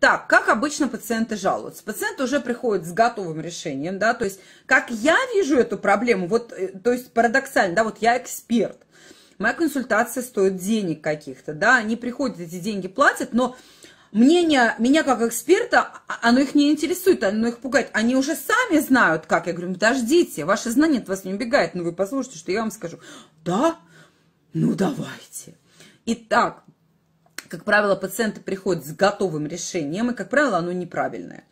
Так, как обычно пациенты жалуются? Пациент уже приходит с готовым решением, да, то есть, как я вижу эту проблему, вот, э, то есть, парадоксально, да, вот я эксперт, моя консультация стоит денег каких-то, да, они приходят, эти деньги платят, но мнение меня как эксперта, а, оно их не интересует, оно их пугает. Они уже сами знают, как. Я говорю, «Ну, подождите, ваше знание от вас не убегает, но вы послушайте, что я вам скажу. Да? Ну, давайте. Итак, как правило, пациенты приходят с готовым решением, и, как правило, оно неправильное.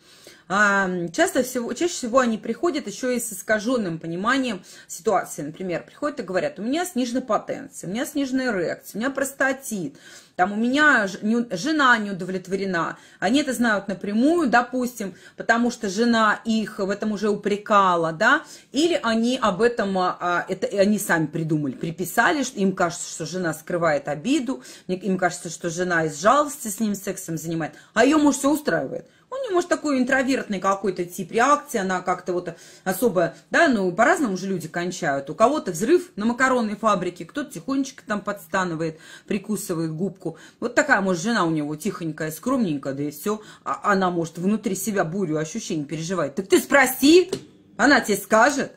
А, часто всего, чаще всего они приходят еще и с искаженным пониманием ситуации. Например, приходят и говорят, у меня снижена потенция, у меня сниженная эрекция, у меня простатит, там у меня жена не удовлетворена. Они это знают напрямую, допустим, потому что жена их в этом уже упрекала, да, или они об этом, а, а, это они сами придумали, приписали, что им кажется, что жена скрывает обиду, им кажется, что жена из жалости с ним сексом занимает, а ее муж все устраивает у может, такой интровертный какой-то тип реакции, она как-то вот особая, да, ну, по-разному же люди кончают. У кого-то взрыв на макаронной фабрике, кто-то тихонечко там подстанывает, прикусывает губку. Вот такая, может, жена у него тихонькая, скромненькая, да и все. А она, может, внутри себя бурю ощущений переживает. Так ты спроси, она тебе скажет.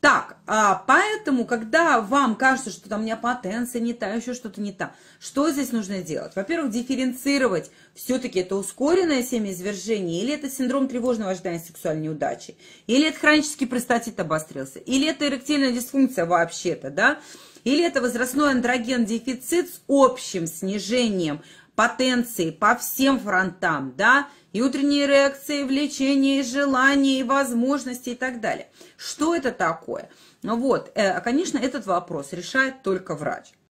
Так, а поэтому, когда вам кажется, что там у меня потенция не та, еще что-то не та, что здесь нужно делать? Во-первых, дифференцировать, все-таки это ускоренное семяизвержение, или это синдром тревожного ожидания сексуальной неудачи, или это хронический простатит обострился, или это эректильная дисфункция вообще-то, да, или это возрастной андроген дефицит с общим снижением потенции по всем фронтам, да, и утренние реакции, и влечения, и желания, и возможности, и так далее. Что это такое? Ну Вот, э, конечно, этот вопрос решает только врач.